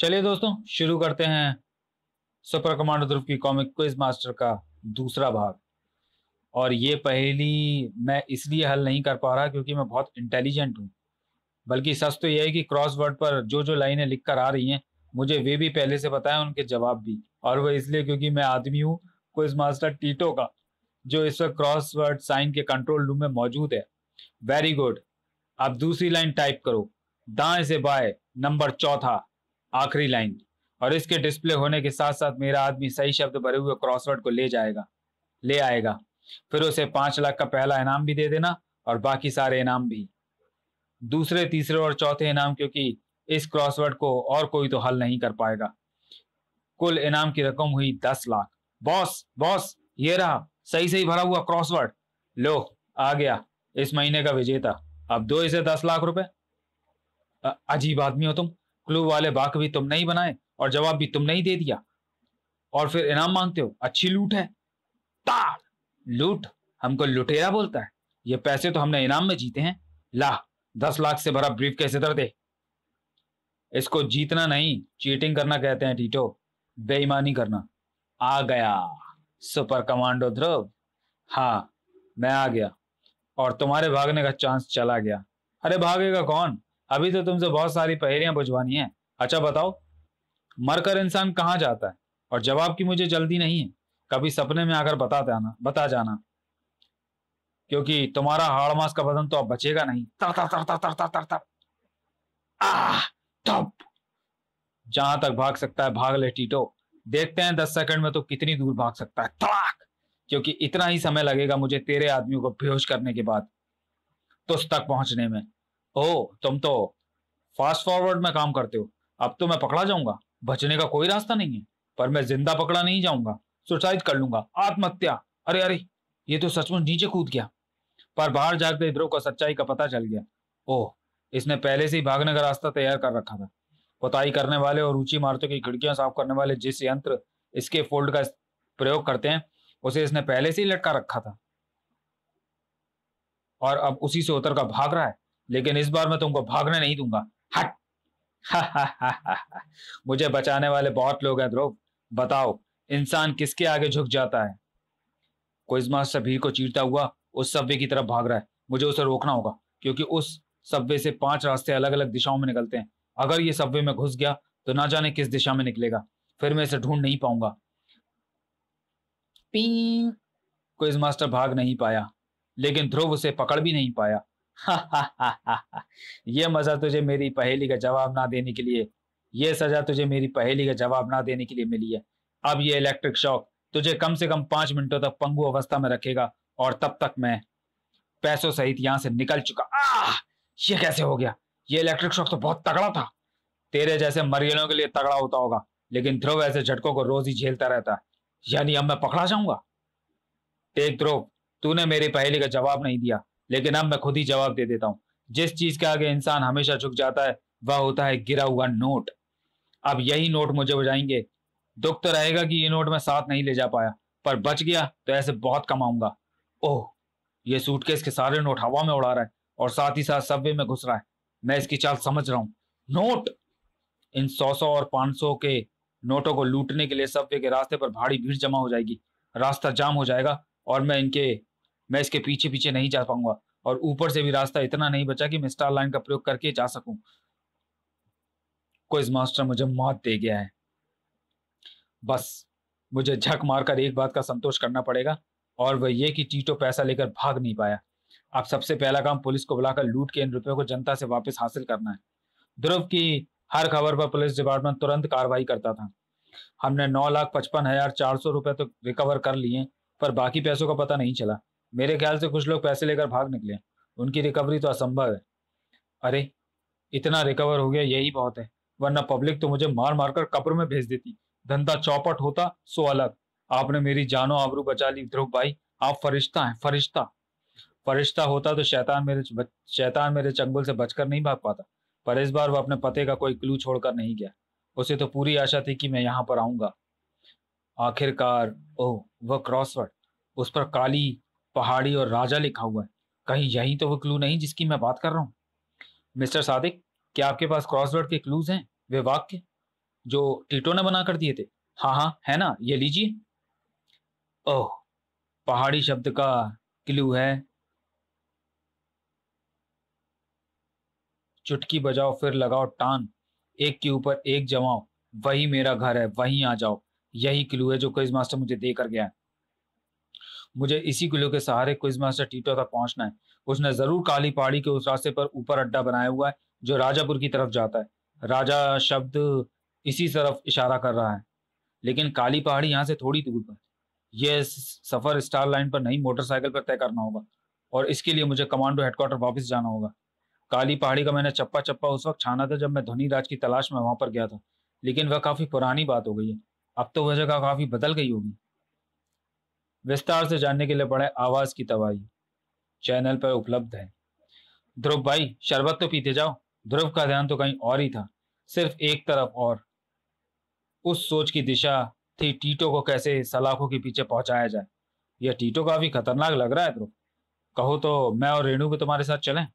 चलिए दोस्तों शुरू करते हैं सुपर कमांडो ध्रुव की कॉमिक क्विज मास्टर का दूसरा भाग और ये पहली मैं इसलिए हल नहीं कर पा रहा क्योंकि मैं बहुत इंटेलिजेंट हूँ बल्कि सच तो यह है कि क्रॉसवर्ड पर जो जो लाइनें लिख कर आ रही हैं मुझे वे भी पहले से पता है उनके जवाब भी और वह इसलिए क्योंकि मैं आदमी हूँ क्विज मास्टर टीटो का जो इस वक्त क्रॉसवर्ड साइन के कंट्रोल रूम में मौजूद है वेरी गुड अब दूसरी लाइन टाइप करो दाएं से बाएं नंबर चौथा आखिरी लाइन और इसके डिस्प्ले होने के साथ साथ मेरा आदमी सही शब्द भरे हुए क्रॉसवर्ड को ले जाएगा ले आएगा फिर उसे पांच लाख का पहला इनाम भी दे देना और बाकी सारे इनाम भी दूसरे तीसरे और चौथे इनाम क्योंकि इस क्रॉसवर्ड को और कोई तो हल नहीं कर पाएगा कुल इनाम की रकम हुई दस लाख बॉस बॉस ये रहा सही सही भरा हुआ क्रॉसवर्ड लो आ गया इस महीने का विजेता अब दो इसे दस लाख रुपए अजीब आदमी हो तुम क्लू वाले बाक भी तुम नहीं बनाए और जवाब भी तुम नहीं दे दिया और फिर इनाम मांगते हो अच्छी लूट है ताड़ लूट हमको लुटेरा बोलता है ये पैसे तो हमने इनाम में जीते हैं ला दस लाख से भरा ब्रीफ कैसे दर दे इसको जीतना नहीं चीटिंग करना कहते हैं टीटो बेईमानी करना आ गया सुपर कमांडो ध्रुव हाँ मैं आ गया और तुम्हारे भागने का चांस चला गया अरे भागेगा कौन अभी तो तुमसे बहुत सारी पहेलियां बुझवानी है अच्छा बताओ मरकर इंसान कहाँ जाता है और जवाब की मुझे जल्दी नहीं है कभी सपने में आकर बता आना बता जाना क्योंकि तुम्हारा हाड़ मास का बदन तो अब बचेगा नहीं तर तर तर तर तर तर तर तर जहां तक भाग सकता है भाग ले टीटो देखते हैं दस सेकंड में तो कितनी दूर भाग सकता है तड़ाक क्योंकि इतना ही समय लगेगा मुझे तेरे आदमियों को बेहोश करने के बाद तुस तक पहुंचने में ओ तुम तो फास्ट फॉरवर्ड में काम करते हो अब तो मैं पकड़ा जाऊंगा बचने का कोई रास्ता नहीं है पर मैं जिंदा पकड़ा नहीं जाऊंगा सुसाइड कर लूंगा आत्महत्या अरे अरे ये तो सचमुच नीचे कूद गया पर बाहर जाकर इधरों को सच्चाई का पता चल गया ओह इसने पहले से ही भागने का रास्ता तैयार कर रखा था पुताई करने वाले और ऊंची इमारतों की खिड़कियां साफ करने वाले जिस यंत्र इसके फोल्ड का प्रयोग करते हैं उसे इसने पहले से ही लटका रखा था और अब उसी से उतर का भाग रहा है लेकिन इस बार मैं तुमको भागने नहीं दूंगा हट मुझे बचाने वाले बहुत लोग हैं ध्रुव बताओ इंसान किसके आगे झुक जाता है कोइजमा सभी को चीरता हुआ उस सब्वे की तरफ भाग रहा है मुझे उसे रोकना होगा क्योंकि उस सब्वे से पांच रास्ते अलग अलग दिशाओं में निकलते हैं अगर ये सब्वे में घुस गया तो ना जाने किस दिशा में निकलेगा फिर मैं इसे ढूंढ नहीं पाऊंगा पी क्विज मास्टर भाग नहीं पाया लेकिन ध्रुव उसे पकड़ भी नहीं पाया ये मजा तुझे मेरी पहेली का जवाब ना देने के लिए ये सजा तुझे मेरी पहेली का जवाब ना देने के लिए मिली है अब ये इलेक्ट्रिक शॉक तुझे कम से कम पांच मिनटों तक पंगु अवस्था में रखेगा और तब तक मैं पैसों सहित यहां से निकल चुका आह ये कैसे हो गया ये इलेक्ट्रिक शॉक तो बहुत तगड़ा था तेरे जैसे मरियलों के लिए तगड़ा होता होगा लेकिन ध्रुव ऐसे झटकों को रोज ही झेलता रहता है यानी अब मैं पकड़ा जाऊंगा देख ध्रुव तूने मेरी पहेली का जवाब नहीं दिया लेकिन अब मैं खुद ही जवाब दे देता हूं जिस चीज के आगे इंसान हमेशा झुक जाता है वह होता है गिरा हुआ नोट अब यही नोट मुझे बजाएंगे दुख तो रहेगा कि ये नोट मैं साथ नहीं ले जा पाया पर बच गया तो ऐसे बहुत कमाऊंगा ओह ये सूटकेस के सारे नोट हवा में उड़ा रहा है और साथ ही साथ सबवे में घुस रहा है मैं इसकी चाल समझ रहा हूँ नोट इन सौ सौ और पांच सौ के नोटों को लूटने के लिए सबवे के रास्ते पर भारी भीड़ जमा हो जाएगी रास्ता जाम हो जाएगा और मैं इनके मैं इसके पीछे पीछे नहीं जा पाऊंगा और ऊपर से भी रास्ता इतना नहीं बचा कि मैं स्टार लाइन का प्रयोग करके जा सकूं क्विज मास्टर मुझे मौत दे गया है बस मुझे झक मारकर एक बात का संतोष करना पड़ेगा और वह ये कि चीटो पैसा लेकर भाग नहीं पाया अब सबसे पहला काम पुलिस को बुलाकर लूट के इन रुपयों को जनता से वापस हासिल करना है ध्रुव की हर खबर पर पुलिस डिपार्टमेंट तुरंत कार्रवाई करता था हमने नौ लाख पचपन हजार चार सौ रुपए तो रिकवर कर लिए पर बाकी पैसों का पता नहीं चला मेरे ख्याल से कुछ लोग पैसे लेकर भाग निकले उनकी रिकवरी तो असंभव है अरे इतना रिकवर हो गया यही बहुत है वरना पब्लिक तो मुझे मार मार कर कब्र में भेज देती धंधा चौपट होता सो अलग आपने मेरी जानो आबरू बचा ली ध्रुव भाई आप फरिश्ता हैं फरिश्ता फरिश्ता होता तो शैतान मेरे शैतान मेरे चंगुल से बचकर नहीं भाग पाता पर इस बार वह अपने पते का कोई क्लू छोड़कर नहीं गया उसे तो पूरी आशा थी कि मैं यहाँ पर आऊंगा आखिरकार ओह वह क्रॉसवर्ड उस पर काली पहाड़ी और राजा लिखा हुआ है कहीं यही तो वो क्लू नहीं जिसकी मैं बात कर रहा हूँ मिस्टर सादिक क्या आपके पास क्रॉसवर्ड के क्लूज हैं वे वाक्य जो टीटो ने बना कर दिए थे हाँ हाँ है ना ये लीजिए ओह पहाड़ी शब्द का क्लू है चुटकी बजाओ फिर लगाओ टान एक के ऊपर एक जमाओ वही मेरा घर है वही आ जाओ यही क्लू है जो क्विज मास्टर मुझे दे कर गया है मुझे इसी किलो के सहारे क्विज मास्टर टीटो तक पहुंचना है उसने जरूर काली पहाड़ी के उस रास्ते पर ऊपर अड्डा बनाया हुआ है जो राजापुर की तरफ जाता है राजा शब्द इसी तरफ इशारा कर रहा है लेकिन काली पहाड़ी यहाँ से थोड़ी दूर पर यह सफर स्टार लाइन पर नहीं मोटरसाइकिल पर तय करना होगा और इसके लिए मुझे कमांडो हेडक्वार्टर वापस जाना होगा काली पहाड़ी का मैंने चप्पा चप्पा उस वक्त छाना था जब मैं ध्वनि राज की तलाश में वहां पर गया था लेकिन वह काफी पुरानी बात हो गई है अब तो वह जगह काफी बदल गई होगी विस्तार से जानने के लिए पड़े आवाज की तबाही चैनल पर उपलब्ध है ध्रुव भाई शरबत तो पीते जाओ ध्रुव का ध्यान तो कहीं और ही था सिर्फ एक तरफ और उस सोच की दिशा थी टीटो को कैसे सलाखों के पीछे पहुंचाया जाए यह टीटो काफी खतरनाक लग रहा है ध्रुव कहो तो मैं और रेणु भी तुम्हारे साथ चलें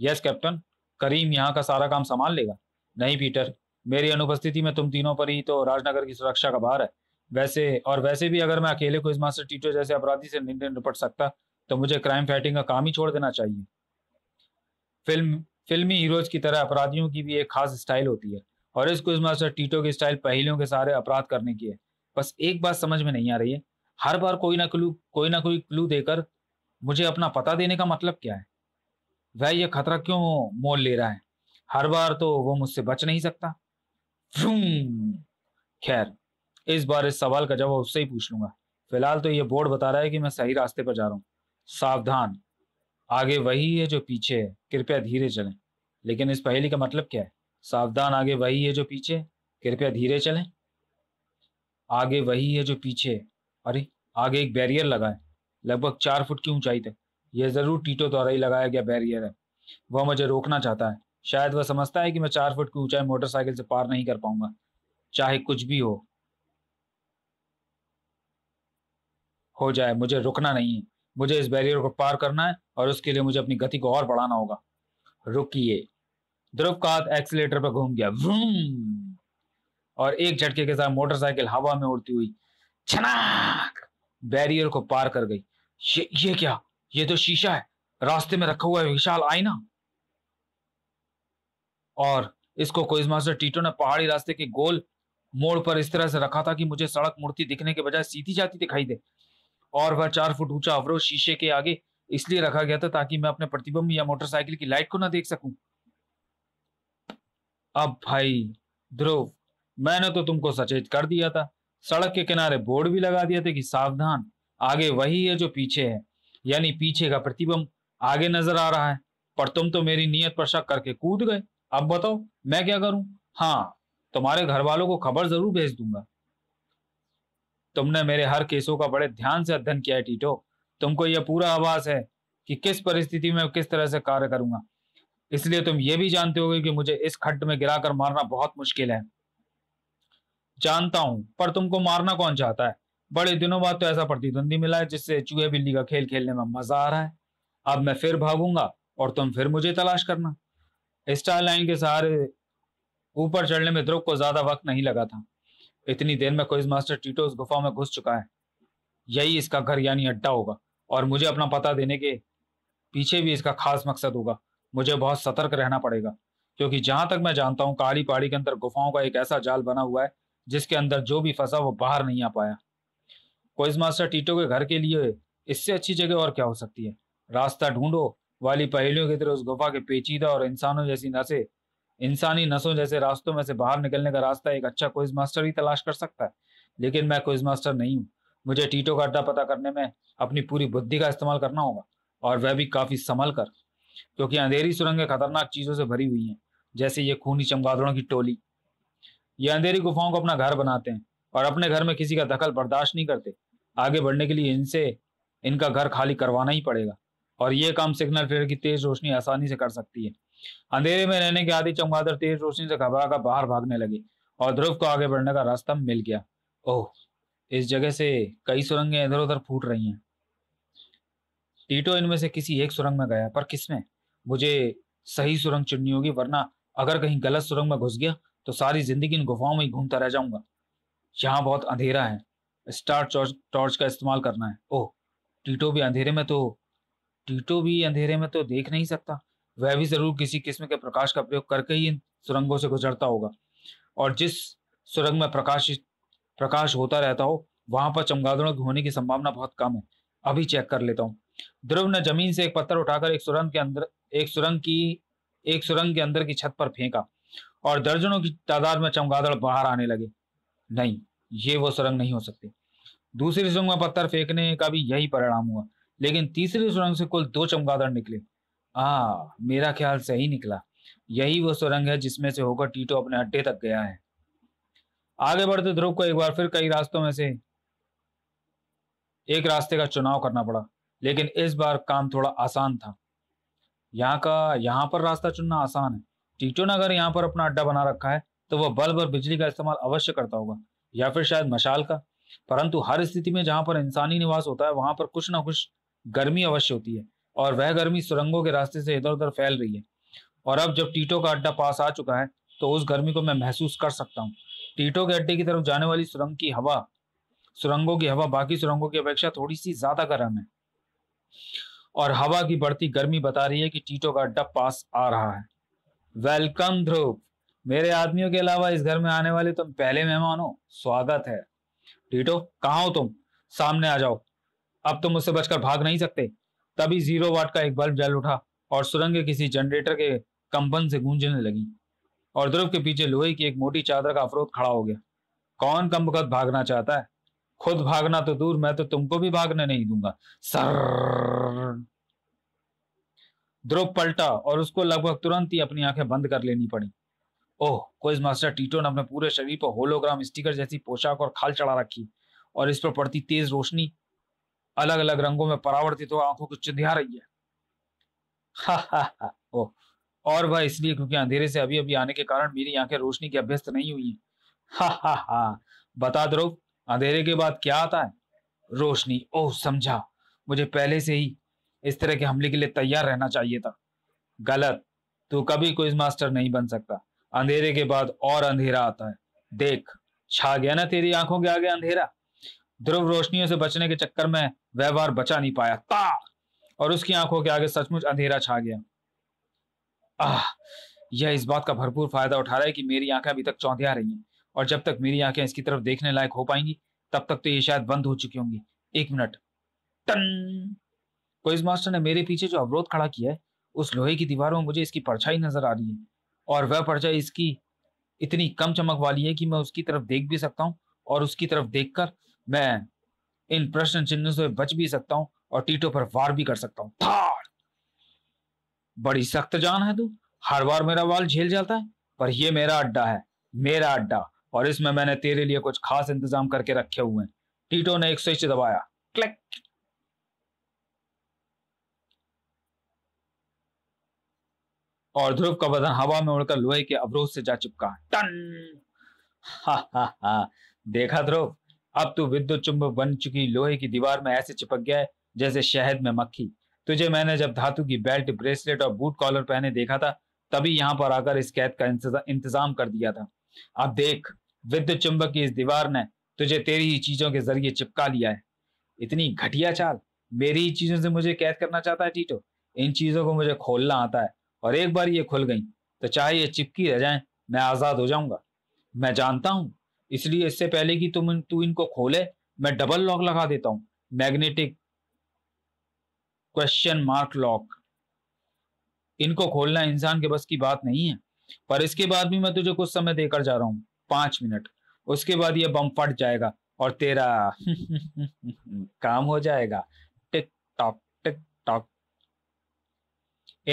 यस कैप्टन करीम यहाँ का सारा काम संभाल लेगा नहीं पीटर मेरी अनुपस्थिति में तुम तीनों पर ही तो राजनगर की सुरक्षा का भार है वैसे और वैसे भी अगर मैं अकेले को इस मास्टर टीटो जैसे अपराधी से नहीं निपट सकता तो मुझे क्राइम फाइटिंग का काम ही छोड़ देना चाहिए फिल्म फिल्मी हीरोज की तरह अपराधियों की भी एक खास स्टाइल होती है और इस क्विज मास्टर टीटो की स्टाइल पहलियों के सारे अपराध करने की है बस एक बात समझ में नहीं आ रही है हर बार कोई ना क्लू कोई ना कोई क्लू देकर मुझे अपना पता देने का मतलब क्या है वह यह खतरा क्यों मोल ले रहा है हर बार तो वो मुझसे बच नहीं सकता खैर इस बार इस सवाल का जवाब उससे ही पूछ लूंगा फिलहाल तो ये बोर्ड बता रहा है कि मैं सही रास्ते पर जा रहा हूँ सावधान आगे वही है जो पीछे है कृपया धीरे चलें लेकिन इस पहेली का मतलब क्या है सावधान आगे वही है जो पीछे कृपया धीरे चलें आगे वही है जो पीछे अरे आगे एक बैरियर लगा है लगभग चार फुट की ऊंचाई तक यह जरूर टीटो द्वारा ही लगाया गया बैरियर है वह मुझे रोकना चाहता है शायद वह समझता है कि मैं चार फुट की ऊंचाई मोटरसाइकिल से पार नहीं कर पाऊंगा चाहे कुछ भी हो हो जाए मुझे रुकना नहीं है मुझे इस बैरियर को पार करना है और उसके लिए मुझे अपनी गति को और बढ़ाना होगा रुकिए ध्रुव का हाथ एक्सीटर पर घूम गया और एक झटके के साथ मोटरसाइकिल हवा में उड़ती हुई छनाक बैरियर को पार कर गई ये, ये क्या ये तो शीशा है रास्ते में रखा हुआ है विशाल आईना और इसको कोइज मास्टर टीटो ने पहाड़ी रास्ते के गोल मोड़ पर इस तरह से रखा था कि मुझे सड़क मूर्ति दिखने के बजाय सीधी जाती दिखाई दे और वह चार फुट ऊंचा अवरोध शीशे के आगे इसलिए रखा गया था ताकि मैं अपने प्रतिबंब या मोटरसाइकिल की लाइट को ना देख सकूं अब भाई ध्रुव मैंने तो तुमको सचेत कर दिया था सड़क के किनारे बोर्ड भी लगा दिया था कि सावधान आगे वही है जो पीछे है यानी पीछे का प्रतिबिंब आगे नजर आ रहा है पर तुम तो मेरी नियत पर शक करके कूद गए अब बताओ मैं क्या करूं हाँ तुम्हारे घर वालों को खबर जरूर भेज दूंगा तुमने मेरे हर केसों का बड़े ध्यान से अध्ययन किया है टीटो तुमको यह पूरा आभास है कि किस परिस्थिति में किस तरह से कार्य करूंगा इसलिए तुम ये भी जानते होगे कि मुझे इस खड्ड में गिराकर मारना बहुत मुश्किल है जानता हूं पर तुमको मारना कौन चाहता है बड़े दिनों बाद तो ऐसा प्रतिद्वंदी मिला है जिससे चूहे बिल्ली का खेल खेलने में मजा आ रहा है अब मैं फिर भागूंगा और तुम फिर मुझे तलाश करना स्टार लाइन के सहारे ऊपर चढ़ने में ध्रुव को ज्यादा वक्त नहीं लगा था इतनी देर में क्विज मास्टर टीटो उस गुफा में घुस चुका है यही इसका घर यानी अड्डा होगा और मुझे अपना पता देने के पीछे भी इसका खास मकसद होगा मुझे बहुत सतर्क रहना पड़ेगा क्योंकि जहां तक मैं जानता हूँ काली पहाड़ी के अंदर गुफाओं का एक ऐसा जाल बना हुआ है जिसके अंदर जो भी फंसा वो बाहर नहीं आ पाया क्विज मास्टर टीटो के घर के लिए इससे अच्छी जगह और क्या हो सकती है रास्ता ढूंढो वाली पहेलियों की तरह उस गुफा के पेचीदा और इंसानों जैसी नसें इंसानी नसों जैसे रास्तों में से बाहर निकलने का रास्ता एक अच्छा क्विज मास्टर ही तलाश कर सकता है लेकिन मैं क्विज मास्टर नहीं हूँ मुझे टीटो का अड्डा पता करने में अपनी पूरी बुद्धि का इस्तेमाल करना होगा और वह भी काफी संभल कर क्योंकि अंधेरी सुरंगें खतरनाक चीजों से भरी हुई हैं जैसे ये खूनी चमगादड़ों की टोली ये अंधेरी गुफाओं को अपना घर बनाते हैं और अपने घर में किसी का दखल बर्दाश्त नहीं करते आगे बढ़ने के लिए इनसे इनका घर खाली करवाना ही पड़ेगा और ये काम सिग्नल फेयर की तेज रोशनी आसानी से कर सकती है अंधेरे में रहने के आदि चमगादड़ तेज रोशनी से कर बाहर भागने लगे और ध्रुव को आगे बढ़ने का रास्ता मिल गया ओह इस जगह से कई सुरंगें इधर उधर फूट रही हैं टीटो इनमें से किसी एक सुरंग में गया पर किसमें मुझे सही सुरंग चुननी होगी वरना अगर कहीं गलत सुरंग में घुस गया तो सारी जिंदगी इन गुफाओं में ही घूमता रह जाऊंगा यहाँ बहुत अंधेरा है स्टार टॉर्च टॉर्च का इस्तेमाल करना है ओह टीटो भी अंधेरे में तो टीटो भी अंधेरे में तो देख नहीं सकता वह भी जरूर किसी किस्म के प्रकाश का प्रयोग करके ही इन सुरंगों से गुजरता होगा और जिस सुरंग में प्रकाश प्रकाश होता रहता हो वहां पर चमगादड़ों के होने की संभावना बहुत कम है अभी चेक कर लेता हूँ ध्रुव ने जमीन से एक पत्थर उठाकर एक सुरंग के अंदर एक सुरंग की एक सुरंग के अंदर की छत पर फेंका और दर्जनों की तादाद में चमगादड़ बाहर आने लगे नहीं ये वो सुरंग नहीं हो सकती दूसरी सुरंग में पत्थर फेंकने का भी यही परिणाम हुआ लेकिन तीसरी सुरंग से कुल दो चमगादड़ निकले आ, हाँ, मेरा ख्याल सही निकला यही वो सुरंग है जिसमें से होकर टीटो अपने अड्डे तक गया है आगे बढ़ते ध्रुव को एक बार फिर कई रास्तों में से एक रास्ते का चुनाव करना पड़ा लेकिन इस बार काम थोड़ा आसान था यहाँ का यहाँ पर रास्ता चुनना आसान है टीटो ने अगर यहाँ पर अपना अड्डा बना रखा है तो वह बल्ब और बिजली का इस्तेमाल अवश्य करता होगा या फिर शायद मशाल का परंतु हर स्थिति में जहां पर इंसानी निवास होता है वहां पर कुछ ना कुछ गर्मी अवश्य होती है और वह गर्मी सुरंगों के रास्ते से इधर उधर फैल रही है और अब जब टीटो का अड्डा पास आ चुका है तो उस गर्मी को मैं महसूस कर सकता हूँ टीटो के अड्डे की तरफ जाने वाली सुरंग की हवा सुरंगों की हवा बाकी सुरंगों की अपेक्षा थोड़ी सी ज्यादा गर्म है और हवा की बढ़ती गर्मी बता रही है कि टीटो का अड्डा पास आ रहा है वेलकम ध्रुव मेरे आदमियों के अलावा इस घर में आने वाले तुम पहले मेहमान हो स्वागत है टीटो कहा हो तुम सामने आ जाओ अब तुम मुझसे बचकर भाग नहीं सकते तभी जीरो वाट का एक बल्ब जल उठा और सुरंग किसी जनरेटर के कंपन से गूंजने लगी और ध्रुव के पीछे लोहे की एक मोटी चादर का अफरोध खड़ा हो गया कौन कम भागना चाहता है खुद भागना तो दूर मैं तो तुमको भी भागने नहीं दूंगा सर ध्रुव पलटा और उसको लगभग तुरंत ही अपनी आंखें बंद कर लेनी पड़ी ओह कोइज मास्टर टीटो ने अपने पूरे शरीर पर होलोग्राम स्टिकर जैसी पोशाक और खाल चढ़ा रखी और इस पर पड़ती तेज रोशनी अलग अलग रंगों में परावर्तित हो आंखों को चिंधिया रही है हा हा हा ओ और वह इसलिए क्योंकि अंधेरे से अभी अभी आने के कारण मेरी आंखें रोशनी की अभ्यस्त नहीं हुई हैं हा हा हा बता ध्रुव अंधेरे के बाद क्या आता है रोशनी ओह समझा मुझे पहले से ही इस तरह के हमले के लिए तैयार रहना चाहिए था गलत तू कभी कोई मास्टर नहीं बन सकता अंधेरे के बाद और अंधेरा आता है देख छा गया ना तेरी आंखों के आगे अंधेरा ध्रुव रोशनियों से बचने के चक्कर में व्यवहार बचा नहीं पाया ता और उसकी आंखों के आगे सचमुच अंधेरा छा गया आह यह इस बात का भरपूर फायदा उठा रहा है कि मेरी आंखें अभी तक चौंधिया रही हैं और जब तक मेरी आंखें इसकी तरफ देखने लायक हो पाएंगी तब तक तो ये शायद बंद हो चुकी होंगी एक मिनट टन क्विज मास्टर ने मेरे पीछे जो अवरोध खड़ा किया है उस लोहे की दीवार में मुझे इसकी परछाई नजर आ रही है और वह परछाई इसकी इतनी कम चमक वाली है कि मैं उसकी तरफ देख भी सकता हूँ और उसकी तरफ देखकर मैं इन प्रश्न चिन्हों से बच भी सकता हूँ और टीटो पर वार भी कर सकता हूँ बड़ी सख्त जान है तू हर बार मेरा वाल झेल जाता है पर यह मेरा अड्डा है मेरा अड्डा और इसमें मैंने तेरे लिए कुछ खास इंतजाम करके रखे हुए हैं टीटो ने एक स्विच दबाया क्लिक और ध्रुव का बदन हवा में उड़कर लोहे के अवरोध से जा चिपका टन हा हा हा देखा ध्रुव अब तू तो विद्युत चुंब बन चुकी लोहे की दीवार में ऐसे चिपक गया है जैसे शहद में मक्खी तुझे मैंने जब धातु की बेल्ट ब्रेसलेट और बूट कॉलर पहने देखा था तभी यहाँ पर आकर इस कैद का इंतजाम कर दिया था अब देख विद्युत चुंबक की इस दीवार ने तुझे तेरी ही चीजों के जरिए चिपका लिया है इतनी घटिया चाल मेरी ही चीजों से मुझे कैद करना चाहता है टीटो इन चीजों को मुझे खोलना आता है और एक बार ये खुल गई तो चाहे ये चिपकी रह जाए मैं आजाद हो जाऊंगा मैं जानता हूं इसलिए इससे पहले कि तुम तू इनको खोले मैं डबल लॉक लगा देता हूं मैग्नेटिक क्वेश्चन मार्क लॉक इनको खोलना इंसान के बस की बात नहीं है पर इसके बाद भी मैं तुझे कुछ समय देकर जा रहा हूँ पांच मिनट उसके बाद यह बम फट जाएगा और तेरा काम हो जाएगा टिक टॉक टिक टॉक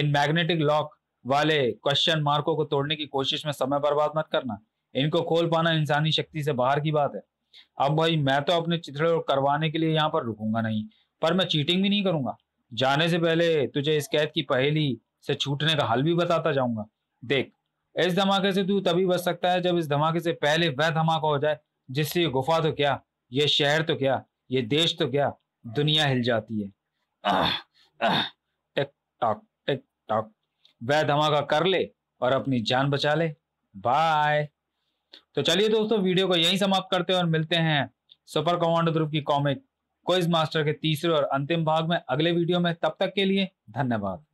इन मैग्नेटिक लॉक वाले क्वेश्चन मार्कों को तोड़ने की कोशिश में समय बर्बाद मत करना इनको खोल पाना इंसानी शक्ति से बाहर की बात है अब भाई मैं तो अपने चित्र करवाने के लिए यहाँ पर रुकूंगा नहीं पर मैं चीटिंग भी नहीं करूंगा जाने से पहले तुझे इस कैद की पहेली से छूटने का हल भी बताता जाऊंगा देख इस धमाके से तू तभी बच सकता है जब इस धमाके से पहले वह धमाका हो जाए जिससे ये गुफा तो क्या ये शहर तो क्या ये देश तो क्या दुनिया हिल जाती है टिक टॉक टिक टॉक वह धमाका कर ले और अपनी जान बचा ले बाय तो चलिए दोस्तों वीडियो को यही समाप्त करते हैं और मिलते हैं सुपर कमांडो ध्रुव की कॉमिक क्विज मास्टर के तीसरे और अंतिम भाग में अगले वीडियो में तब तक के लिए धन्यवाद